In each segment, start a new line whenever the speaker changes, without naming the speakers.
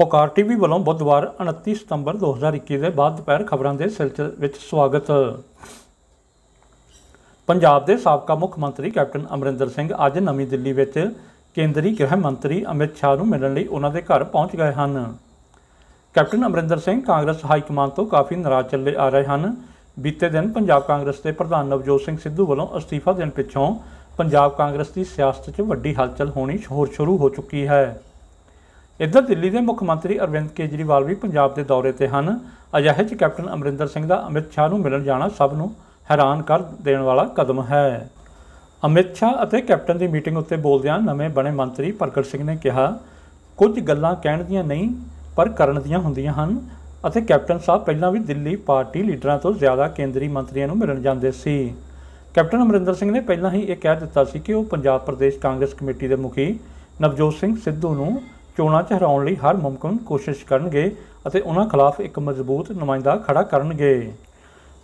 ਪੋਕਾਰ TV ਵੱਲੋਂ ਬੁੱਧਵਾਰ 29 ਸਤੰਬਰ 2021 ਦੇ ਬਾਅਦ ਦੁਪਹਿਰ ਖਬਰਾਂ ਦੇ ਸਿਲਸਿਲੇ ਵਿੱਚ ਸਵਾਗਤ ਪੰਜਾਬ ਦੇ ਸਾਬਕਾ ਮੁੱਖ ਮੰਤਰੀ ਕੈਪਟਨ ਅਮਰਿੰਦਰ ਸਿੰਘ ਅੱਜ ਨਵੀਂ ਦਿੱਲੀ ਵਿੱਚ ਕੇਂਦਰੀ ਗ੍ਰਹਿ ਮੰਤਰੀ ਅਮਿਤ ਸ਼ਾਹ ਨੂੰ ਮਿਲਣ ਲਈ ਉਹਨਾਂ ਦੇ ਘਰ ਪਹੁੰਚ ਗਏ ਹਨ captain Amarinder Singh Congress high command ਤੋਂ ਕਾਫੀ ਨਾਰਾਜ਼ ਚੱਲੇ ਆ ਰਹੇ ਹਨ ਬੀਤੇ ਦਿਨ ਪੰਜਾਬ ਕਾਂਗਰਸ ਦੇ ਪ੍ਰਧਾਨ ਨਵਜੋਤ ਸਿੰਘ ਸਿੱਧੂ ਵੱਲੋਂ ਅਸਤੀਫਾ ਦੇਣ ਪਿੱਛੋਂ ਪੰਜਾਬ ਕਾਂਗਰਸ ਦੀ ਸਿਆਸਤ 'ਚ ਵੱਡੀ ਹਲਚਲ ਹੋਣੀ ਸ਼ੁਰੂ ਹੋ ਚੁੱਕੀ ਹੈ ਇੱਧਰ ਦਿੱਲੀ ਦੇ ਮੁੱਖ ਮੰਤਰੀ ਅਰਵਿੰਦ ਕੇਜਰੀਵਾਲ ਵੀ ਪੰਜਾਬ ਦੇ ਦੌਰੇ ਤੇ ਹਨ ਅਜਿਹੇ 'ਚ ਕੈਪਟਨ ਅਮਰਿੰਦਰ ਸਿੰਘ ਦਾ ਅਮਿਤ ਸ਼ਾਹ ਨੂੰ ਮਿਲਣ ਜਾਣਾ ਸਭ ਨੂੰ ਹੈਰਾਨ ਕਰ ਦੇਣ ਵਾਲਾ ਕਦਮ ਹੈ ਅਮਿਤ ਸ਼ਾਹ ਅਤੇ ਕੈਪਟਨ ਦੀ ਮੀਟਿੰਗ ਉੱਤੇ ਬੋਲਦਿਆਂ ਨਵੇਂ ਬਣੇ ਮੰਤਰੀ ਪ੍ਰਗਟ ਸਿੰਘ ਨੇ ਕਿਹਾ ਕੁਝ ਗੱਲਾਂ ਕਹਿਣ ਦੀਆਂ ਨਹੀਂ ਪਰ ਕਰਨ ਦੀਆਂ ਹੁੰਦੀਆਂ ਹਨ ਅਤੇ ਕੈਪਟਨ ਸਾਹਿਬ ਪਹਿਲਾਂ ਵੀ ਦਿੱਲੀ ਪਾਰਟੀ ਲੀਡਰਾਂ ਤੋਂ ਜ਼ਿਆਦਾ ਕੇਂਦਰੀ ਮੰਤਰੀਆਂ ਨੂੰ ਮਿਲਣ ਜਾਂਦੇ ਸੀ ਕੈਪਟਨ ਅਮਰਿੰਦਰ ਸਿੰਘ ਨੇ ਪਹਿਲਾਂ ਹੀ ਇਹ ਕਹਿ ਦਿੱਤਾ ਸੀ ਕਿ ਉਹ ਪੰਜਾਬ ਪ੍ਰਦੇਸ਼ ਕਾਂਗਰਸ ਕਮੇਟੀ ਦੇ ਮੁਖੀ ਨਵਜੋਤ ਸਿੰਘ ਸਿੱਧੂ ਨੂੰ ਚੋਣਾਂ 'ਚ ਹਰਾਉਣ ਲਈ ਹਰ ਮੁਮਕਨ ਕੋਸ਼ਿਸ਼ ਕਰਨਗੇ ਅਤੇ ਉਹਨਾਂ ਖਿਲਾਫ ਇੱਕ ਮਜ਼ਬੂਤ ਨੁਮਾਇੰਦਾ ਖੜਾ ਕਰਨਗੇ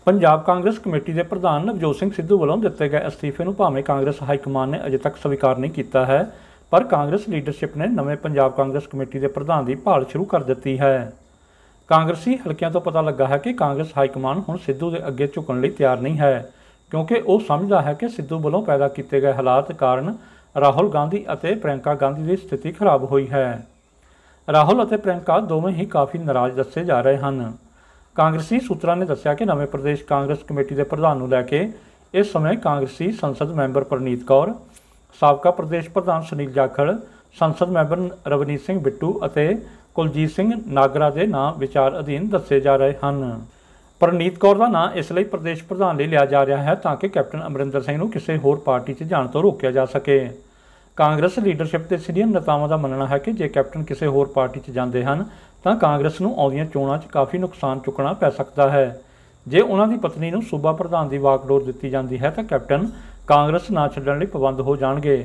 ਪੰਜਾਬ ਕਾਂਗਰਸ ਕਮੇਟੀ ਦੇ ਪ੍ਰਧਾਨ ਨਵਜੋਤ ਸਿੰਘ ਸਿੱਧੂ ਵੱਲੋਂ ਦਿੱਤੇ ਗਏ ਅਸਤੀਫੇ ਨੂੰ ਭਾਵੇਂ ਕਾਂਗਰਸ ਹਾਈ ਕਮਾਨ ਨੇ ਅਜੇ ਤੱਕ ਸਵੀਕਾਰ ਨਹੀਂ ਕੀਤਾ ਹੈ ਪਰ ਕਾਂਗਰਸ ਲੀਡਰਸ਼ਿਪ ਨੇ ਨਵੇਂ ਪੰਜਾਬ ਕਾਂਗਰਸ ਕਮੇਟੀ ਦੇ ਪ੍ਰਧਾਨ ਦੀ ਭਾਲ ਸ਼ੁਰੂ ਕਰ ਦਿੱਤੀ ਹੈ ਕਾਂਗਰਸੀ ਹਲਕਿਆਂ ਤੋਂ ਪਤਾ ਲੱਗਾ ਹੈ ਕਿ ਕਾਂਗਰਸ ਹਾਈ ਕਮਾਨ ਹੁਣ ਸਿੱਧੂ ਦੇ ਅੱਗੇ ਝੁਕਣ ਲਈ ਤਿਆਰ ਨਹੀਂ ਹੈ ਕਿਉਂਕਿ ਉਹ ਸਮਝਦਾ ਹੈ ਕਿ ਸਿੱਧੂ ਵੱਲੋਂ ਪੈਦਾ ਕੀਤੇ ਗਏ ਹਾਲਾਤ ਕਾਰਨ ਰਾਹੁਲ ਗਾਂਧੀ ਅਤੇ ਪ੍ਰਿਯੰਕਾ ਗਾਂਧੀ ਦੀ ਸਥਿਤੀ ਖਰਾਬ ਹੋਈ ਹੈ ਰਾਹੁਲ ਅਤੇ ਪ੍ਰਿਯੰਕਾ ਦੋਵੇਂ ਹੀ ਕਾਫੀ ਨਾਰਾਜ਼ ਦੱਸੇ ਜਾ ਰਹੇ ਹਨ ਕਾਂਗਰਸੀ ਸੂਤਰਾਂ ਨੇ ਦੱਸਿਆ ਕਿ ਨਵੇਂ ਪ੍ਰਦੇਸ਼ ਕਾਂਗਰਸ ਕਮੇਟੀ ਦੇ ਪ੍ਰਧਾਨ ਨੂੰ ਲੈ ਕੇ ਇਸ ਸਮੇਂ ਕਾਂਗਰਸੀ ਸੰਸਦ ਮੈਂਬਰ ਪ੍ਰਨੀਤ ਕੌਰ ਸਾਬਕਾ ਪ੍ਰਦੇਸ਼ ਪ੍ਰਧਾਨ ਸੁਨੀਲ ਜਾਖੜ ਸੰਸਦ ਮੈਂਬਰ ਰਵਨੀਤ ਸਿੰਘ ਬਿੱਟੂ ਅਤੇ ਕੁਲਜੀਤ ਸਿੰਘ ਨਾਗਰਾ ਦੇ ਨਾਮ ਵਿਚਾਰ ਅਧੀਨ ਦੱਸੇ ਜਾ ਰਹੇ ਹਨ ਪ੍ਰਨੀਤ ਕੌਰ ਦਾ ਨਾਮ ਇਸ ਲਈ ਪ੍ਰਦੇਸ਼ ਪ੍ਰਧਾਨ ਲਈ ਲਿਆ ਜਾ ਰਿਹਾ ਹੈ ਤਾਂ ਕਿ ਕੈਪਟਨ ਅਮਰਿੰਦਰ ਸਿੰਘ ਨੂੰ ਕਿਸੇ ਹੋਰ ਪਾਰਟੀ 'ਚ ਜਾਣ ਤੋਂ ਰੋਕਿਆ ਜਾ ਸਕੇ ਕਾਂਗਰਸ ਲੀਡਰਸ਼ਿਪ ਤੇ ਸੀਨੀਅਰ ਨੇਤਾਵਾਂ ਦਾ ਮੰਨਣਾ ਹੈ ਕਿ ਜੇ ਕੈਪਟਨ ਕਿਸੇ ਹੋਰ ਪਾਰਟੀ 'ਚ ਜਾਂਦੇ ਹਨ ਤਾਂ ਕਾਂਗਰਸ ਨੂੰ ਆਉਂਦੀਆਂ ਚੋਣਾਂ 'ਚ ਕਾਫੀ ਨੁਕਸਾਨ ਚੁੱਕਣਾ ਪੈ ਸਕਦਾ ਹੈ ਜੇ ਉਹਨਾਂ ਦੀ ਪਤਨੀ ਨੂੰ ਸੂਬਾ ਪ੍ਰਧਾਨ ਦੀ ਵਾਕਡੋਰ ਦਿੱਤੀ ਜਾਂਦੀ ਹੈ ਤਾਂ ਕੈਪਟਨ ਕਾਂਗਰਸ ਨਾ ਛੱਡਣ ਲਈ ਪਾਬੰਦ ਹੋ ਜਾਣਗੇ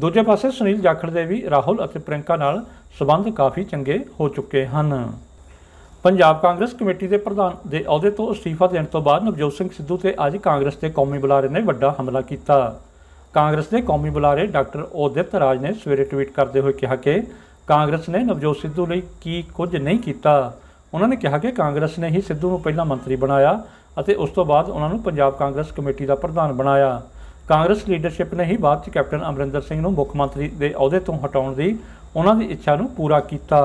ਦੂਜੇ ਪਾਸੇ ਸੁਨੀਲ ਜਾਖੜ ਦੇ ਵੀ ਰਾਹੁਲ ਅਤੇ ਪ੍ਰਿੰਕਾ ਨਾਲ ਸਬੰਧ ਕਾਫੀ ਚੰਗੇ ਹੋ ਚੁੱਕੇ ਹਨ ਪੰਜਾਬ ਕਾਂਗਰਸ ਕਮੇਟੀ ਦੇ ਪ੍ਰਧਾਨ ਦੇ ਅਹੁਦੇ ਤੋਂ ਅਸਤੀਫਾ ਦੇਣ ਤੋਂ ਬਾਅਦ ਨਵਜੋਤ ਸਿੰਘ ਸਿੱਧੂ ਤੇ ਅੱਜ ਕਾਂਗਰਸ ਦੇ ਕੌਮੀ ਬੁਲਾਰੇ ਨੇ ਵੱਡਾ ਹਮਲਾ ਕੀਤਾ ਕਾਂਗਰਸ ਦੇ ਕੌਮੀ ਬੁਲਾਰੇ ਡਾਕਟਰ ਉਦਿਤ ਰਾਜ ਨੇ ਸਵੇਰੇ ਟਵੀਟ ਕਰਦੇ ਹੋਏ ਕਿਹਾ ਕਿ ਕਾਂਗਰਸ ਨੇ ਨਵਜੋਤ ਸਿੱਧੂ ਲਈ ਕੀ ਕੁਝ ਨਹੀਂ ਕੀਤਾ ਉਹਨਾਂ ਨੇ ਕਿਹਾ ਕਿ ਕਾਂਗਰਸ ਨੇ ਹੀ ਸਿੱਧੂ ਨੂੰ ਪਹਿਲਾ ਮੰਤਰੀ ਬਣਾਇਆ ਅਤੇ ਉਸ ਤੋਂ ਬਾਅਦ ਉਹਨਾਂ ਨੂੰ ਪੰਜਾਬ ਕਾਂਗਰਸ ਕਮੇਟੀ ਦਾ ਪ੍ਰਧਾਨ ਬਣਾਇਆ ਕਾਂਗਰਸ ਲੀਡਰਸ਼ਿਪ ਨੇ ਹੀ ਬਾਅਦ 'ਚ ਕੈਪਟਨ ਅਮਰਿੰਦਰ ਸਿੰਘ ਨੂੰ ਮੁੱਖ ਮੰਤਰੀ ਦੇ ਅਹੁਦੇ ਤੋਂ ਹਟਾਉਣ ਦੀ ਉਹਨਾਂ ਦੀ ਇੱਛਾ ਨੂੰ ਪੂਰਾ ਕੀਤਾ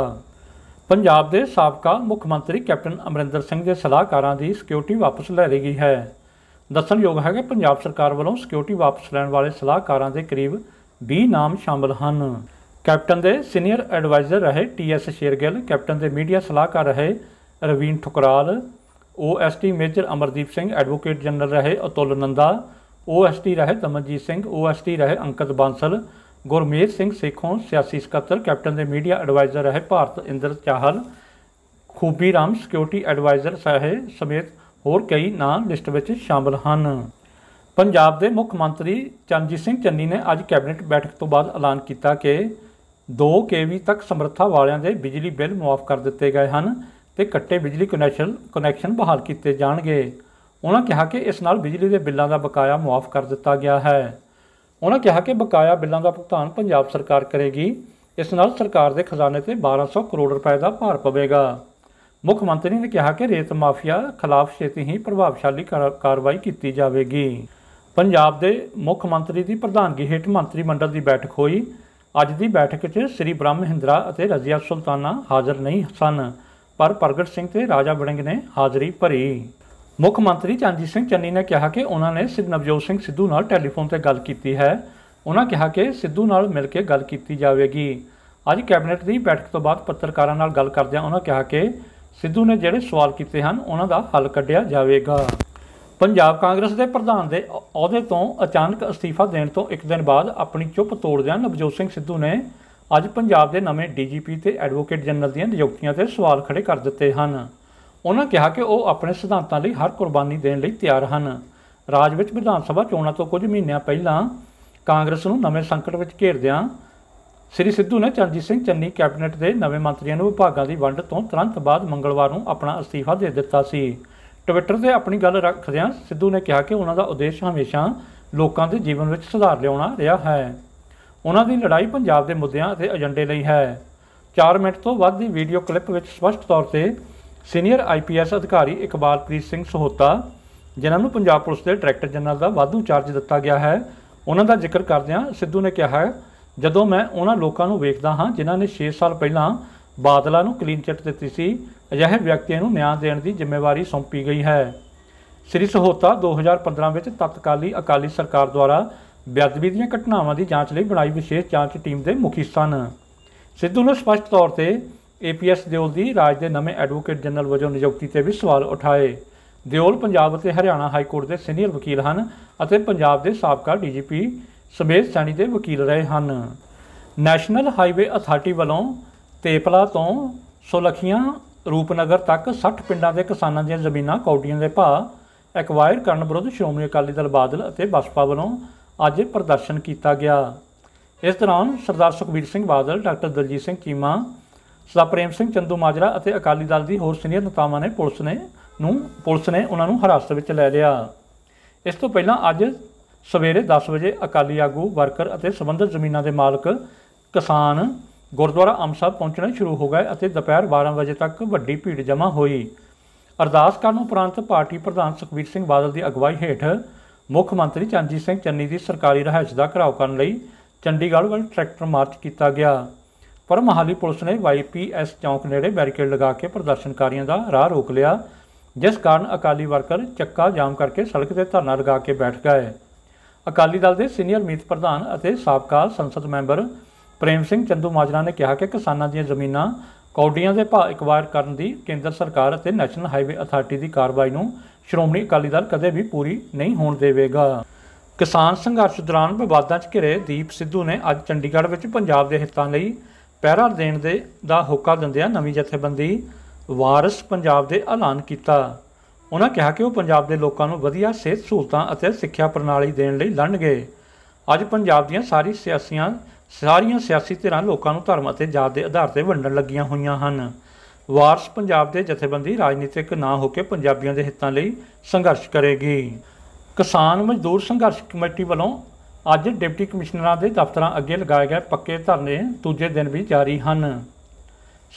ਪੰਜਾਬ ਦੇ ਸਾਬਕਾ ਮੁੱਖ ਮੰਤਰੀ ਕੈਪਟਨ ਅਮਰਿੰਦਰ ਸਿੰਘ ਦੇ ਸਲਾਹਕਾਰਾਂ ਦੀ ਸਿਕਿਉਰਿਟੀ ਵਾਪਸ ਲੈ ਲਈ ਗਈ ਹੈ ਦੱਸਣਯੋਗ ਹੈ ਕਿ ਪੰਜਾਬ ਸਰਕਾਰ ਵੱਲੋਂ ਸਿਕਿਉਰਿਟੀ ਵਾਪਸ ਲੈਣ ਵਾਲੇ ਸਲਾਹਕਾਰਾਂ ਦੇ ਕਰੀਬ 20 ਨਾਮ ਸ਼ਾਮਲ ਹਨ ਕੈਪਟਨ ਦੇ ਸੀਨੀਅਰ ਐਡਵਾਈਜ਼ਰ ਰਹੇ ਟੀਐਸ ਸ਼ੇਰਗਿੱਲ ਕੈਪਟਨ ਦੇ ਮੀਡੀਆ ਸਲਾਹਕਾਰ ਰਹੇ Raveen Thukral OSD major Amardeep Singh advocate general ਰਹੇ ਅਤੁਲ ਨੰਦਾ ਓਐਸਟੀ ਰਹੇ ਤਮਨਜੀਤ ਸਿੰਘ ਓਐਸਟੀ ਰਹੇ ਅੰਕਤ ਬਾਂਸਲ ਗੁਰਮੇਰ ਸਿੰਘ ਸੇਖੋਂ ਸਿਆਸੀ ਸਕੱਤਰ ਕੈਪਟਨ ਦੇ ਮੀਡੀਆ ਐਡਵਾਈਜ਼ਰ ਰਹੇ ਭਾਰਤ ਇੰਦਰ ਚਾਹਲ ਖੂਬੀ ਰਾਮ ਸਿਕਿਉਰਿਟੀ ਐਡਵਾਈਜ਼ਰ ਸਹੇ ਸਮੇਤ ਹੋਰ ਕਈ ਨਾਂ ਲਿਸਟ ਵਿੱਚ ਸ਼ਾਮਲ ਹਨ ਪੰਜਾਬ ਦੇ ਮੁੱਖ ਮੰਤਰੀ ਚਰਨਜੀਤ ਸਿੰਘ ਚੰਨੀ ਨੇ ਅੱਜ ਕੈਬਨਿਟ ਬੈਠਕ ਤੋਂ ਬਾਅਦ ਐਲਾਨ ਕੀਤਾ ਕਿ 2 ਕੇਵੀ ਤੱਕ ਸਮਰੱਥਾ ਵਾਲਿਆਂ ਦੇ ਬਿਜਲੀ ਬਿੱਲ ਮਾਫ ਕਰ ਦਿੱਤੇ ਗਏ ਹਨ ਤੇ ਕੱਟੇ ਬਿਜਲੀ ਕਨੈਕਸ਼ਨ ਕਨੈਕਸ਼ਨ ਬਹਾਲ ਕੀਤੇ ਜਾਣਗੇ ਉਹਨਾਂ ਕਿਹਾ ਕਿ ਇਸ ਨਾਲ ਬਿਜਲੀ ਦੇ ਬਿੱਲਾਂ ਦਾ ਬਕਾਇਆ ਮਾਫ ਕਰ ਦਿੱਤਾ ਗਿਆ ਹੈ ਉਹਨਾਂ ਕਿਹਾ ਕਿ ਬਕਾਇਆ ਬਿੱਲਾਂ ਦਾ ਭੁਗਤਾਨ ਪੰਜਾਬ ਸਰਕਾਰ ਕਰੇਗੀ ਇਸ ਨਾਲ ਸਰਕਾਰ ਦੇ ਖਜ਼ਾਨੇ ਤੇ 1200 ਕਰੋੜ ਰੁਪਏ ਦਾ ਭਾਰ ਪਵੇਗਾ ਮੁੱਖ ਮੰਤਰੀ ਨੇ ਕਿਹਾ ਕਿ ਰੇਤ ਮਾਫੀਆ ਖਿਲਾਫ ਛੇਤੀ ਹੀ ਪ੍ਰਭਾਵਸ਼ਾਲੀ ਕਾਰਵਾਈ ਕੀਤੀ ਜਾਵੇਗੀ ਪੰਜਾਬ ਦੇ ਮੁੱਖ ਮੰਤਰੀ ਦੀ ਪ੍ਰਧਾਨਗੀ ਹੇਠ ਮੰਤਰੀ ਮੰਡਲ ਦੀ ਬੈਠਕ ਹੋਈ ਅੱਜ ਦੀ ਬੈਠਕ 'ਚ ਸ੍ਰੀ ਬ੍ਰਹਮ ਮਹਿੰਦਰਾ ਅਤੇ ਰਜ਼ੀਆ ਸੁਲਤਾਨਾ ਹਾਜ਼ਰ ਨਹੀਂ ਸਨ ਪਰ ਪ੍ਰਗਟ ਸਿੰਘ ਤੇ ਰਾਜਾ ਬੜਿੰਗ ਨੇ ਹਾਜ਼ਰੀ ਭਰੀ ਮੁੱਖ ਮੰਤਰੀ ਚੰਦੀ ਸਿੰਘ ਚੰਨੀ ਨੇ ਕਿਹਾ ਕਿ ਉਹਨਾਂ ਨੇ ਸ੍ਰੀ ਨਵਜੋਤ ਸਿੰਘ ਸਿੱਧੂ ਨਾਲ ਟੈਲੀਫੋਨ ਤੇ ਗੱਲ ਕੀਤੀ ਹੈ ਉਹਨਾਂ ਕਿਹਾ ਕਿ ਸਿੱਧੂ ਨਾਲ ਮਿਲ ਕੇ ਗੱਲ ਕੀਤੀ ਜਾਵੇਗੀ ਅੱਜ ਕੈਬਨਿਟ ਦੀ ਬੈਠਕ ਤੋਂ ਬਾਅਦ ਪੱਤਰਕਾਰਾਂ ਨਾਲ ਗੱਲ ਕਰਦਿਆਂ ਉਹਨਾਂ ਕਿਹਾ ਕਿ ਸਿੱਧੂ ਨੇ ਜਿਹੜੇ ਸਵਾਲ ਕੀਤੇ ਹਨ ਉਹਨਾਂ ਦਾ ਹੱਲ ਕੱਢਿਆ ਜਾਵੇਗਾ ਪੰਜਾਬ ਕਾਂਗਰਸ ਦੇ ਪ੍ਰਧਾਨ ਦੇ ਅਹੁਦੇ ਤੋਂ ਅਚਾਨਕ ਅਸਤੀਫਾ ਦੇਣ ਤੋਂ ਇੱਕ ਦਿਨ ਬਾਅਦ ਆਪਣੀ ਚੁੱਪ ਤੋੜਦਿਆਂ ਨਵਜੋਤ ਸਿੰਘ ਸਿੱਧੂ ਨੇ ਅੱਜ ਪੰਜਾਬ ਦੇ ਨਵੇਂ ਡੀਜੀਪੀ ਤੇ ਐਡਵੋਕੇਟ ਜਨਰਲ ਦੀਆਂ ਨਿਯੁਕਤੀਆਂ ਤੇ ਸਵਾਲ ਖੜੇ ਕਰ ਦਿੱਤੇ ਹਨ ਉਹਨਾਂ ਕਿਹਾ ਕਿ ਉਹ ਆਪਣੇ ਸਿਧਾਂਤਾਂ ਲਈ ਹਰ ਕੁਰਬਾਨੀ ਦੇਣ ਲਈ ਤਿਆਰ ਹਨ ਰਾਜ ਵਿੱਚ ਵਿਧਾਨ ਸਭਾ ਚੋਣਾਂ ਤੋਂ ਕੁਝ ਮਹੀਨਿਆਂ ਪਹਿਲਾਂ ਕਾਂਗਰਸ ਨੂੰ ਨਵੇਂ ਸੰਕਟ ਵਿੱਚ ਘੇਰਦਿਆਂ ਸ੍ਰੀ ਸਿੱਧੂ ਨੇ ਚਰਨਜੀਤ ਸਿੰਘ ਚੰਨੀ ਕੈਬਨਿਟ ਦੇ ਨਵੇਂ ਮੰਤਰੀਆਂ ਨੂੰ ਵਿਭਾਗਾਂ ਦੀ ਵੰਡ ਤੋਂ ਤੁਰੰਤ ਬਾਅਦ ਮੰਗਲਵਾਰ ਨੂੰ ਆਪਣਾ ਅਸਤੀਫਾ ਦੇ ਦਿੱਤਾ ਸੀ ਟਵਿੱਟਰ ਤੇ ਆਪਣੀ ਗੱਲ ਰੱਖਦਿਆਂ ਸਿੱਧੂ ਨੇ ਕਿਹਾ ਕਿ ਉਹਨਾਂ ਦਾ ਉਦੇਸ਼ ਹਮੇਸ਼ਾ ਲੋਕਾਂ ਦੇ ਜੀਵਨ ਵਿੱਚ ਸੁਧਾਰ ਲਿਆਉਣਾ ਰਿਹਾ ਹੈ ਉਹਨਾਂ ਦੀ ਲੜਾਈ ਪੰਜਾਬ ਦੇ ਮੁੱਦਿਆਂ ਅਤੇ ਏਜੰਡੇ ਲਈ ਹੈ 4 ਮਿੰਟ ਤੋਂ ਵੱਧ ਦੀ ਵੀਡੀਓ ਕਲਿੱਪ ਵਿੱਚ ਸਪਸ਼ਟ ਤੌਰ ਤੇ ਸੀਨੀਅਰ ਆਈਪੀਐਸ ਅਧਿਕਾਰੀ ਇਕਬਾਲਪ੍ਰੀਤ ਸਿੰਘ ਸਹੋਤਾ ਜਿਨ੍ਹਾਂ ਨੂੰ ਪੰਜਾਬ ਪੁਲਿਸ ਦੇ ਡਾਇਰੈਕਟਰ ਜਨਰਲ ਦਾ ਵਾਧੂ ਚਾਰਜ ਦਿੱਤਾ ਗਿਆ ਹੈ ਉਹਨਾਂ ਦਾ ਜ਼ਿਕਰ ਕਰਦਿਆਂ ਸਿੱਧੂ ਨੇ ਕਿਹਾ ਹੈ ਜਦੋਂ ਮੈਂ ਉਹਨਾਂ ਲੋਕਾਂ ਨੂੰ ਵੇਖਦਾ ਹਾਂ ਜਿਨ੍ਹਾਂ ਨੇ 6 ਸਾਲ ਪਹਿਲਾਂ ਬਾਦਲਾਂ ਨੂੰ ਕਲੀਨ ਚਿੱਟ ਦਿੱਤੀ ਸੀ ਅਜਿਹੇ ਵਿਅਕਤੀਆਂ ਨੂੰ ਨਿਆਂ ਦੇਣ ਦੀ ਜ਼ਿੰਮੇਵਾਰੀ ਸੌਂਪੀ ਗਈ ਹੈ ਸ੍ਰੀ ਸਹੋਤਾ 2015 ਵਿੱਚ ਤਤਕਾਲੀ ਅਕਾਲੀ ਸਰਕਾਰ ਦੁਆਰਾ ਬਿਆਦਬੀ ਦੀਆਂ ਘਟਨਾਵਾਂ ਦੀ ਜਾਂਚ ਲਈ ਬਣਾਈ ਵਿਸ਼ੇਸ਼ ਜਾਂਚ ਟੀਮ ਦੇ ਮੁਖੀ ਸਨ ਸਿੱਧੂ ਨੇ ਸਪਸ਼ਟ ਤੌਰ ਤੇ ਏਪੀਐਸ ਦਿਓਲ ਦੀ ਰਾਜ ਦੇ ਨਵੇਂ ਐਡਵੋਕੇਟ ਜਨਰਲ ਵਜੋਂ ਨਿਯੁਕਤੀ ਤੇ ਵੀ ਸਵਾਲ ਉਠਾਏ ਦਿਓਲ ਪੰਜਾਬ ਅਤੇ ਹਰਿਆਣਾ ਹਾਈ ਕੋਰਟ ਦੇ ਸੀਨੀਅਰ ਵਕੀਲ ਹਨ ਅਤੇ ਪੰਜਾਬ ਦੇ ਸਾਬਕਾ ਡੀਜੀਪੀ ਸਮੇਤ ਸਾਣੀ ਦੇ ਵਕੀਲ ਰਹੇ ਹਨ ਨੈਸ਼ਨਲ ਹਾਈਵੇ ਅਥਾਰਟੀ ਵੱਲੋਂ ਤੇਪਲਾ ਤੋਂ ਸੋਲਖੀਆਂ ਰੂਪਨਗਰ ਤੱਕ 60 ਪਿੰਡਾਂ ਦੇ ਕਿਸਾਨਾਂ ਦੀਆਂ ਜ਼ਮੀਨਾਂ ਕੌਡੀਆਂ ਦੇ ਭਾਅ ਐਕਵਾਇਰ ਕਰਨ ਵਿਰੁੱਧ ਸ਼੍ਰੋਮਣੀ ਅਕਾਲੀ ਦਲ ਬਾਦਲ ਅਤੇ ਬਸਪਾ ਵੱਲੋਂ ਅੱਜ ਪ੍ਰਦਰਸ਼ਨ ਕੀਤਾ ਗਿਆ ਇਸ ਦੌਰਾਨ ਸਰਦਾਰ ਸੁਖਬੀਰ ਸਿੰਘ ਬਾਦਲ ਡਾਕਟਰ ਦਲਜੀਤ ਸਿੰਘ ਕੀਮਾ ਸਦਾ ਪ੍ਰੇਮ ਸਿੰਘ ਚੰਦੂ ਮਾਜਰਾ ਅਤੇ ਅਕਾਲੀ ਦਲ ਦੀ ਹੋਰ ਸੀਨੀਅਰ ਨੇਤਾਵਾਂ ਨੇ ਪੁਲਿਸ ਨੇ ਨੂੰ ਪੁਲਿਸ ਨੇ ਉਹਨਾਂ ਨੂੰ ਹਿਰਾਸਤ ਵਿੱਚ ਲੈ ਲਿਆ ਇਸ ਤੋਂ ਪਹਿਲਾਂ ਅੱਜ ਸਵੇਰੇ 10 ਵਜੇ ਅਕਾਲੀ ਆਗੂ ਵਰਕਰ ਅਤੇ ਸੰਬੰਧਿਤ ਜ਼ਮੀਨਾਂ ਦੇ ਮਾਲਕ ਕਿਸਾਨ ਗੁਰਦੁਆਰਾ ਅੰਮ੍ਰਿਤਸਰ ਪਹੁੰਚਣਾ ਸ਼ੁਰੂ ਹੋ ਗਏ ਅਤੇ ਦੁਪਹਿਰ 12 ਵਜੇ ਤੱਕ ਵੱਡੀ ਭੀੜ ਜਮ੍ਹਾਂ ਹੋਈ ਅਰਦਾਸ ਕਰਨ ਉਪਰੰਤ ਪਾਰਟੀ ਪ੍ਰਧਾਨ ਸੁਖਵੀਰ ਸਿੰਘ ਬਾਦਲ ਦੀ ਅਗਵਾਈ ਹੇਠ ਮੁੱਖ ਮੰਤਰੀ ਚੰਜੀਤ ਸਿੰਘ ਚੰਨੀ ਦੀ ਸਰਕਾਰੀ ਰਹਾਇਸ਼ ਦਾ ਘਰਾਓ ਕਰਨ ਲਈ ਚੰਡੀਗੜ੍ਹ ਵੱਲ ਟਰੈਕਟਰ ਮਾਰਚ ਕੀਤਾ ਗਿਆ ਪਰ ਮਹਾਲੀ ਪੁਲਿਸ ਨੇ ਵਾਈਪੀਐਸ ਚੌਂਕ ਨੇੜੇ ਬੈਰੀਕੇਡ ਲਗਾ ਕੇ ਪ੍ਰਦਰਸ਼ਨਕਾਰੀਆਂ ਦਾ ਰਾਹ ਰੋਕ ਲਿਆ ਜਿਸ ਕਾਰਨ ਅਕਾਲੀ ਵਰਕਰ ਚੱਕਾ ਜਾਮ ਕਰਕੇ ਸੜਕ ਤੇ ਧਰਨਾ ਲਗਾ ਕੇ ਬੈਠ ਗਏ ਅਕਾਲੀ ਦਲ ਦੇ ਸੀਨੀਅਰ ਮੀਤ ਪ੍ਰਧਾਨ ਅਤੇ ਸਾਬਕਾ ਸੰਸਦ ਮੈਂਬਰ ਪ੍ਰੇਮ ਸਿੰਘ ਚੰਦੂ ਮਾਜਰਾ ਨੇ ਕਿਹਾ ਕਿ ਕਿਸਾਨਾਂ ਦੀਆਂ ਜ਼ਮੀਨਾਂ ਕੌਡੀਆਂ ਦੇ ਭਾਅ ਇਕਵਾਇਰ ਕਰਨ ਦੀ ਕੇਂਦਰ ਸਰਕਾਰ ਅਤੇ ਨੈਸ਼ਨਲ ਹਾਈਵੇ ਅਥਾਰਟੀ ਦੀ ਕਾਰਵਾਈ ਨੂੰ ਸ਼੍ਰੋਮਣੀ ਅਕਾਲੀ ਦਲ ਕਦੇ ਵੀ ਪੂਰੀ ਨਹੀਂ ਹੋਣ ਦੇਵੇਗਾ ਕਿਸਾਨ ਸੰਘਰਸ਼ ਦੌਰਾਨ ਵਿਵਾਦਾਂ 'ਚ ਘਿਰੇ ਦੀਪ ਸਿੱਧੂ ਨੇ ਅੱਜ ਚੰਡੀਗੜ੍ਹ ਵਿੱਚ ਪੰਜਾਬ ਦੇ ਹਿੱਤਾਂ ਲਈ ਪਹਿਰਾ ਦੇਣ ਦੇ ਦਾ ਹੁਕਾ ਦਿੰਦਿਆਂ ਨਵੀਂ ਜਥੇਬੰਦੀ ਵਾਰਿਸ ਪੰਜਾਬ ਦੇ ਐਲਾਨ ਕੀਤਾ ਉਹਨਾਂ ਕਿਹਾ ਕਿ ਉਹ ਪੰਜਾਬ ਦੇ ਲੋਕਾਂ ਨੂੰ ਵਧੀਆ ਸਿਹਤ ਸਹੂਲਤਾਂ ਅਤੇ ਸਿੱਖਿਆ ਪ੍ਰਣਾਲੀ ਦੇਣ ਲਈ ਲੜਨਗੇ ਅੱਜ ਪੰਜਾਬ ਦੀਆਂ ਸਾਰੀ ਸਿਆਸੀਆਂ ਸਾਰੀਆਂ ਸਿਆਸੀ ਧਿਰਾਂ ਲੋਕਾਂ ਨੂੰ ਧਰਮ ਅਤੇ ਜਾਤ ਦੇ ਆਧਾਰ ਤੇ ਵੰਡਣ ਲੱਗੀਆਂ ਹੋਈਆਂ ਹਨ ਵਾਰਸ ਪੰਜਾਬ ਦੇ ਜਥੇਬੰਦੀ ਰਾਜਨੀਤਿਕ ਨਾ ਹੋ ਕੇ ਪੰਜਾਬੀਆਂ ਦੇ ਹਿੱਤਾਂ ਲਈ ਸੰਘਰਸ਼ ਕਰੇਗੀ ਕਿਸਾਨ ਮਜ਼ਦੂਰ ਸੰਘਰਸ਼ ਕਮੇਟੀ ਵੱਲੋਂ ਅੱਜ ਡਿਪਟੀ ਕਮਿਸ਼ਨਰਾਂ ਦੇ ਦਫ਼ਤਰਾਂ ਅੱਗੇ ਲਗਾਏ ਗਏ ਪੱਕੇ ਧਰਨੇ ਦੂਜੇ ਦਿਨ ਵੀ ਜਾਰੀ ਹਨ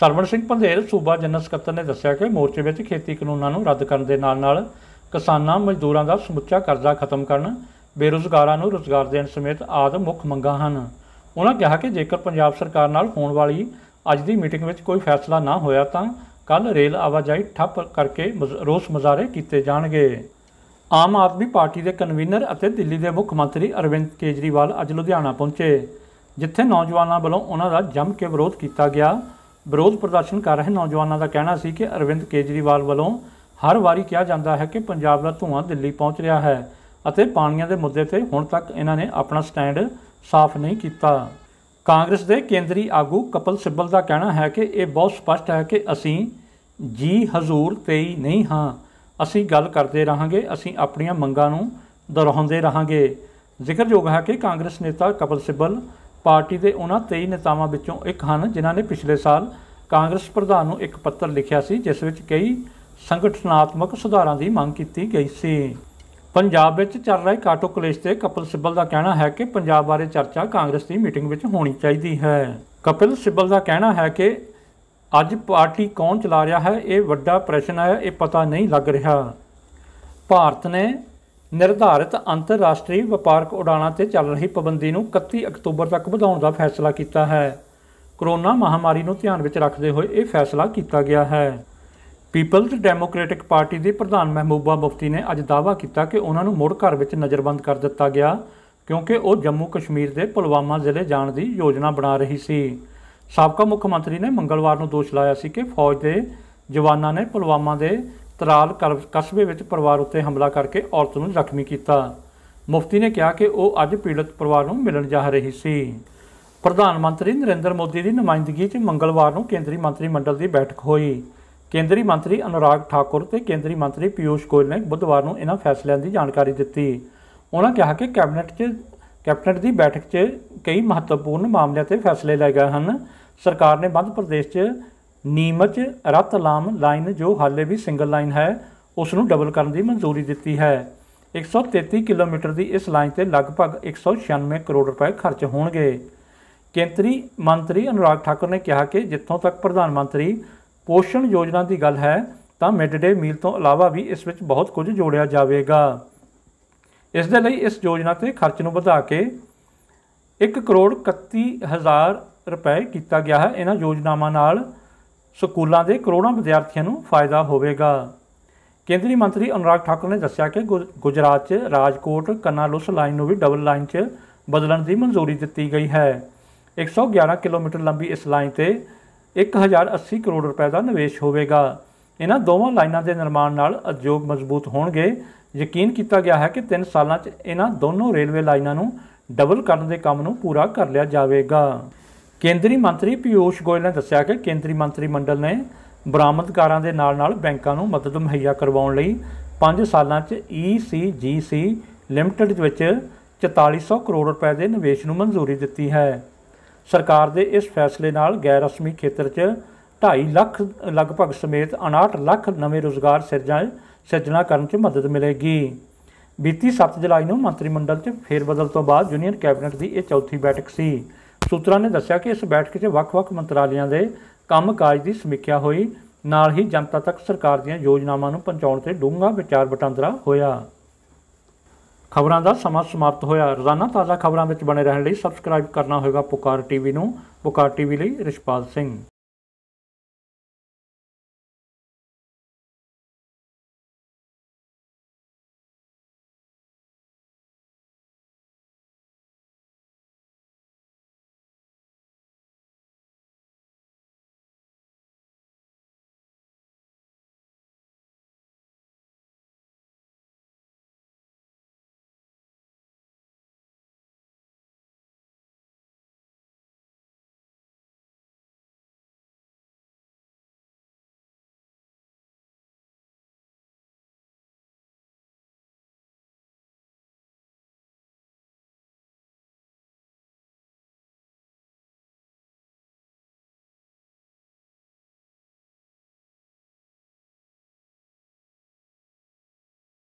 ਸਰਵਣ ਸਿੰਘ ਪੰਧੇਰ ਸੂਬਾ ਜਨਰਲ ਸਕੱਤਰ ਨੇ ਦੱਸਿਆ ਕਿ ਮੋਰਚੇ ਵਿੱਚ ਖੇਤੀ ਕਾਨੂੰਨਾਂ ਨੂੰ ਰੱਦ ਕਰਨ ਦੇ ਨਾਲ-ਨਾਲ ਕਿਸਾਨਾਂ ਮਜ਼ਦੂਰਾਂ ਦਾ ਸਮੁੱਚਾ ਕਰਜ਼ਾ ਖਤਮ ਕਰਨ ਬੇਰੁਜ਼ਗਾਰਾਂ ਨੂੰ ਰੋਜ਼ਗਾਰ ਦੇਣ ਸਮੇਤ ਆਦ ਮੁੱਖ ਮੰਗਾਂ ਹਨ ਉਹਨਾਂ ਕਿਹਾ ਕਿ ਜੇਕਰ ਪੰਜਾਬ ਸਰਕਾਰ ਨਾਲ ਹੋਣ ਵਾਲੀ ਅੱਜ ਦੀ ਮੀਟਿੰਗ ਵਿੱਚ ਕੋਈ ਫੈਸਲਾ ਨਾ ਹੋਇਆ ਤਾਂ ਕੱਲ ਰੇਲ ਆਵਾਜਾਈ ਠੱਪ ਕਰਕੇ ਰੋਸ ਮਜ਼ਾਰੇ ਕੀਤੇ ਜਾਣਗੇ ਆਮ ਆਦਮੀ ਪਾਰਟੀ ਦੇ ਕਨਵੀਨਰ ਅਤੇ ਦਿੱਲੀ ਦੇ ਮੁੱਖ ਮੰਤਰੀ ਅਰਵਿੰਦ ਕੇਜਰੀਵਾਲ ਅੱਜ ਲੁਧਿਆਣਾ ਪਹੁੰਚੇ ਜਿੱਥੇ ਨੌਜਵਾਨਾਂ ਵੱਲੋਂ ਉਹਨਾਂ ਦਾ ਜੰਮ ਕੇ ਵਿਰੋਧ ਕੀਤਾ ਗਿਆ ਵਿਰੋਧ ਪ੍ਰਦਰਸ਼ਨ ਕਰ ਰਹੇ ਨੌਜਵਾਨਾਂ ਦਾ ਕਹਿਣਾ ਸੀ ਕਿ ਅਰਵਿੰਦ ਕੇਜਰੀਵਾਲ ਵੱਲੋਂ ਹਰ ਵਾਰੀ ਕਿਹਾ ਜਾਂਦਾ ਹੈ ਕਿ ਪੰਜਾਬ ਦਾ ਧੂਆਂ ਦਿੱਲੀ ਪਹੁੰਚ ਰਿਹਾ ਹੈ ਅਤੇ ਪਾਣੀਆਂ ਦੇ ਮੁੱਦੇ ਤੇ ਹੁਣ ਤੱਕ ਇਹਨਾਂ ਨੇ ਆਪਣਾ ਸਟੈਂਡ ਸਾਫ਼ ਨਹੀਂ ਕੀਤਾ ਕਾਂਗਰਸ ਦੇ ਕੇਂਦਰੀ ਆਗੂ ਕਪਲ ਸਿੱਬਲ ਦਾ ਕਹਿਣਾ ਹੈ ਕਿ ਇਹ ਬਹੁਤ ਸਪਸ਼ਟ ਹੈ ਕਿ ਅਸੀਂ ਜੀ ਹਜ਼ੂਰ ਤੇਈ ਨਹੀਂ ਹਾਂ ਅਸੀਂ ਗੱਲ ਕਰਦੇ ਰਹਾਂਗੇ ਅਸੀਂ ਆਪਣੀਆਂ ਮੰਗਾਂ ਨੂੰ ਦੁਹਰਾਉਂਦੇ ਰਹਾਂਗੇ ਜ਼ਿਕਰਯੋਗ ਹੈ ਕਿ ਕਾਂਗਰਸ ਨੇਤਾ ਕਪਲ ਸਿੱਬਲ ਪਾਰਟੀ ਦੇ ਉਹਨਾਂ 23 ਨੇਤਾਵਾਂ ਵਿੱਚੋਂ ਇੱਕ ਹਨ ਜਿਨ੍ਹਾਂ ਨੇ ਪਿਛਲੇ ਸਾਲ ਕਾਂਗਰਸ ਪ੍ਰਧਾਨ ਨੂੰ ਇੱਕ ਪੱਤਰ ਲਿਖਿਆ ਸੀ ਜਿਸ ਵਿੱਚ ਕਈ ਸੰਗਠਨਾਤਮਕ ਸੁਧਾਰਾਂ ਦੀ ਮੰਗ ਕੀਤੀ ਗਈ ਸੀ ਪੰਜਾਬ ਵਿੱਚ ਚੱਲ ਰਹੇ ਕਾਟੋ ਕਲੇਸ਼ ਤੇ ਕਪਿਲ ਸਿੱਬਲ ਦਾ ਕਹਿਣਾ ਹੈ ਕਿ ਪੰਜਾਬ ਬਾਰੇ ਚਰਚਾ ਕਾਂਗਰਸ ਦੀ ਮੀਟਿੰਗ ਵਿੱਚ ਹੋਣੀ ਚਾਹੀਦੀ ਹੈ ਕਪਿਲ ਸਿੱਬਲ ਦਾ ਕਹਿਣਾ ਹੈ ਕਿ ਅੱਜ ਪਾਰਟੀ ਕੌਣ ਚਲਾ ਰਿਹਾ ਹੈ ਇਹ ਵੱਡਾ ਪ੍ਰਸ਼ਨ ਹੈ ਇਹ ਪਤਾ ਨਹੀਂ ਲੱਗ ਰਿਹਾ ਭਾਰਤ ਨੇ ਨਿਰਧਾਰਿਤ ਅੰਤਰਰਾਸ਼ਟਰੀ ਵਪਾਰਕ ਉਡਾਣਾਂ ਤੇ ਚੱਲ ਰਹੀ ਪਾਬੰਦੀ ਨੂੰ 31 ਅਕਤੂਬਰ ਤੱਕ ਵਧਾਉਣ ਦਾ ਫੈਸਲਾ ਕੀਤਾ ਹੈ। ਕਰੋਨਾ ਮਹਾਮਾਰੀ ਨੂੰ ਧਿਆਨ ਵਿੱਚ ਰੱਖਦੇ ਹੋਏ ਇਹ ਫੈਸਲਾ ਕੀਤਾ ਗਿਆ ਹੈ। ਪੀਪਲਜ਼ ਡੈਮੋਕ੍ਰੈਟਿਕ ਪਾਰਟੀ ਦੀ ਪ੍ਰਧਾਨ ਮਹਿਮੂਬਾ ਮੁਫਤੀ ਨੇ ਅੱਜ ਦਾਅਵਾ ਕੀਤਾ ਕਿ ਉਹਨਾਂ ਨੂੰ ਮੁੜ ਘਰ ਵਿੱਚ ਨਜ਼ਰਬੰਦ ਕਰ ਦਿੱਤਾ ਗਿਆ ਕਿਉਂਕਿ ਉਹ ਜੰਮੂ ਕਸ਼ਮੀਰ ਦੇ ਪੁਲਵਾਮਾ ਜ਼ਿਲ੍ਹੇ ਜਾਣ ਦੀ ਯੋਜਨਾ ਬਣਾ ਰਹੀ ਸੀ। ਸਾਬਕਾ ਮੁੱਖ ਮੰਤਰੀ ਨੇ ਮੰਗਲਵਾਰ ਨੂੰ ਦੋਸ਼ ਲਾਇਆ ਸੀ ਕਿ ਫੌਜ ਦੇ ਜਵਾਨਾਂ ਨੇ ਪੁਲਵਾਮਾ ਦੇ ਤਰਾਲ ਕਸਬੇ ਵਿੱਚ ਪਰਿਵਾਰ ਉੱਤੇ ਹਮਲਾ ਕਰਕੇ ਔਰਤ ਨੂੰ ਜ਼ਖਮੀ ਕੀਤਾ ਮੁਫਤੀ ਨੇ ਕਿਹਾ ਕਿ ਉਹ ਅੱਜ ਪੀੜਤ ਪਰਿਵਾਰ ਨੂੰ ਮਿਲਣ ਜਾ ਰਹੀ ਸੀ ਪ੍ਰਧਾਨ ਮੰਤਰੀ ਨਰਿੰਦਰ ਮੋਦੀ ਦੀ ਨੁਮਾਇੰਦਗੀ 'ਚ ਮੰਗਲਵਾਰ ਨੂੰ ਕੇਂਦਰੀ ਮੰਤਰੀ ਮੰਡਲ ਦੀ ਬੈਠਕ ਹੋਈ ਕੇਂਦਰੀ ਮੰਤਰੀ ਅਨੁਰਾਗ ਠਾਕੁਰ ਤੇ ਕੇਂਦਰੀ ਮੰਤਰੀ ਪਿਊਸ਼ ਗੋਇਲ ਨੇ ਬੁੱਧਵਾਰ ਨੂੰ ਇਹਨਾਂ ਫੈਸਲਿਆਂ ਦੀ ਜਾਣਕਾਰੀ ਦਿੱਤੀ ਉਹਨਾਂ ਕਿਹਾ ਕਿ ਕੈਬਨਿਟ 'ਚ ਕੈਬਨਿਟ ਦੀ ਬੈਠਕ 'ਚ ਕਈ ਮਹੱਤਵਪੂਰਨ ਮਾਮਲਿਆਂ ਤੇ ਫੈਸਲੇ ਲਏ ਗਏ ਹਨ ਸਰਕਾਰ ਨੇ ਮੱਧ ਪ੍ਰਦੇਸ਼ 'ਚ ਨੀਮਚ ਰਤਲਾਮ ਲਾਈਨ ਜੋ ਹਾਲੇ ਵੀ ਸਿੰਗਲ ਲਾਈਨ ਹੈ ਉਸ ਨੂੰ ਡਬਲ ਕਰਨ ਦੀ ਮਨਜ਼ੂਰੀ ਦਿੱਤੀ ਹੈ 133 ਕਿਲੋਮੀਟਰ ਦੀ ਇਸ ਲਾਈਨ ਤੇ ਲਗਭਗ 196 ਕਰੋੜ ਰੁਪਏ ਖਰਚ ਹੋਣਗੇ ਕੇਂਦਰੀ ਮੰਤਰੀ ਅਨੁਰਾਗ ਠਾਕੁਰ ਨੇ ਕਿਹਾ ਕਿ ਜਿੱਥੋਂ ਤੱਕ ਪ੍ਰਧਾਨ ਮੰਤਰੀ ਪੋਸ਼ਣ ਯੋਜਨਾ ਦੀ ਗੱਲ ਹੈ ਤਾਂ ਡੇ ਮੀਲ ਤੋਂ ਇਲਾਵਾ ਵੀ ਇਸ ਵਿੱਚ ਬਹੁਤ ਕੁਝ ਜੋੜਿਆ ਜਾਵੇਗਾ ਇਸ ਦੇ ਲਈ ਇਸ ਯੋਜਨਾ ਤੇ ਖਰਚ ਨੂੰ ਵਧਾ ਕੇ 1 ਕਰੋੜ 31 ਹਜ਼ਾਰ ਰੁਪਏ ਕੀਤਾ ਗਿਆ ਹੈ ਇਹਨਾਂ ਯੋਜਨਾਵਾਂ ਨਾਲ ਸਕੂਲਾਂ ਦੇ ਕਰੋੜਾਂ ਵਿਦਿਆਰਥੀਆਂ ਨੂੰ ਫਾਇਦਾ ਹੋਵੇਗਾ ਕੇਂਦਰੀ ਮੰਤਰੀ ਅਨੁਰਾਗ ਠਾਕੁਰ ਨੇ ਦੱਸਿਆ ਕਿ ਗੁਜਰਾਤ 'ਚ ਰਾਜਕੋਟ ਕਨਾਲੁਸ ਲਾਈਨ ਨੂੰ ਵੀ ਡਬਲ ਲਾਈਨ 'ਚ ਬਦਲਣ ਦੀ ਮਨਜ਼ੂਰੀ ਦਿੱਤੀ ਗਈ ਹੈ 111 ਕਿਲੋਮੀਟਰ ਲੰਬੀ ਇਸ ਲਾਈਨ ਤੇ 1080 ਕਰੋੜ ਰੁਪਏ ਦਾ ਨਿਵੇਸ਼ ਹੋਵੇਗਾ ਇਹਨਾਂ ਦੋਵਾਂ ਲਾਈਨਾਂ ਦੇ ਨਿਰਮਾਣ ਨਾਲ ਉਦਯੋਗ ਮਜ਼ਬੂਤ ਹੋਣਗੇ ਯਕੀਨ ਕੀਤਾ ਗਿਆ ਹੈ ਕਿ 3 ਸਾਲਾਂ 'ਚ ਇਹਨਾਂ ਦੋਨੋਂ ਰੇਲਵੇ ਲਾਈਨਾਂ ਨੂੰ ਡਬਲ ਕਰਨ ਦੇ ਕੰਮ ਨੂੰ ਪੂਰਾ ਕਰ ਲਿਆ ਜਾਵੇਗਾ ਕੇਂਦਰੀ ਮੰਤਰੀ ਪਿਯੂਸ਼ ਗੋਇਲ ਨੇ ਦੱਸਿਆ ਕਿ ਕੇਂਦਰੀ ਮੰਤਰੀ ਮੰਡਲ ਨੇ ਬਰਾਮਦਕਾਰਾਂ ਦੇ ਨਾਲ-ਨਾਲ ਬੈਂਕਾਂ ਨੂੰ ਮਦਦ ਮੁਹੱਈਆ ਕਰਵਾਉਣ ਲਈ 5 ਸਾਲਾਂ 'ਚ ECGC ਲਿਮਟਿਡ ਦੇ ਵਿੱਚ 4400 ਕਰੋੜ ਰੁਪਏ ਦੇ ਨਿਵੇਸ਼ ਨੂੰ ਮਨਜ਼ੂਰੀ ਦਿੱਤੀ ਹੈ ਸਰਕਾਰ ਦੇ ਇਸ ਫੈਸਲੇ ਨਾਲ ਗੈਰ ਰਸਮੀ ਖੇਤਰ 'ਚ 2.5 ਲੱਖ ਲਗਭਗ ਸਮੇਤ 59 ਲੱਖ ਨਵੇਂ ਰੋਜ਼ਗਾਰ ਸਿਰਜਣ ਸਿਰਜਣਾ ਕਰਨ 'ਚ ਮਦਦ ਮਿਲੇਗੀ ਬੀਤੀ 7 ਜੁਲਾਈ ਨੂੰ ਮੰਤਰੀ ਮੰਡਲ 'ਚ ਫੇਰ ਬਦਲ ਤੋਂ ਬਾਅਦ ਜੂਨੀਅਰ ਕੈਬਨਿਟ ਦੀ ਇਹ ਚੌਥੀ ਬੈਠਕ ਸੀ ਸੂਤਰਾਂ ਨੇ ਦੱਸਿਆ ਕਿ ਇਸ ਬੈਠਕ 'ਚ ਵੱਖ-ਵੱਖ ਮੰਤਰਾਲਿਆਂ ਦੇ ਕੰਮਕਾਜ ਦੀ ਸਮੀਖਿਆ ਹੋਈ ਨਾਲ ਹੀ ਜਨਤਾ ਤੱਕ ਸਰਕਾਰ ਦੀਆਂ ਯੋਜਨਾਵਾਂ ਨੂੰ ਪਹੁੰਚਾਉਣ ਤੇ ਡੂੰਘਾ ਵਿਚਾਰ ਵਟਾਂਦਰਾ ਹੋਇਆ ਖਬਰਾਂ ਦਾ ਸਮਾਂ ਸਮਾਪਤ ਹੋਇਆ ਰੋਜ਼ਾਨਾ ਤਾਜ਼ਾ ਖਬਰਾਂ ਵਿੱਚ ਬਣੇ ਰਹਿਣ ਲਈ ਸਬਸਕ੍ਰਾਈਬ ਕਰਨਾ ਹੋਵੇਗਾ ਪੁਕਾਰ ਟੀਵੀ ਨੂੰ ਪੁਕਾਰ ਟੀਵੀ ਲਈ ਰਿਸ਼ਪਾਲ ਸਿੰਘ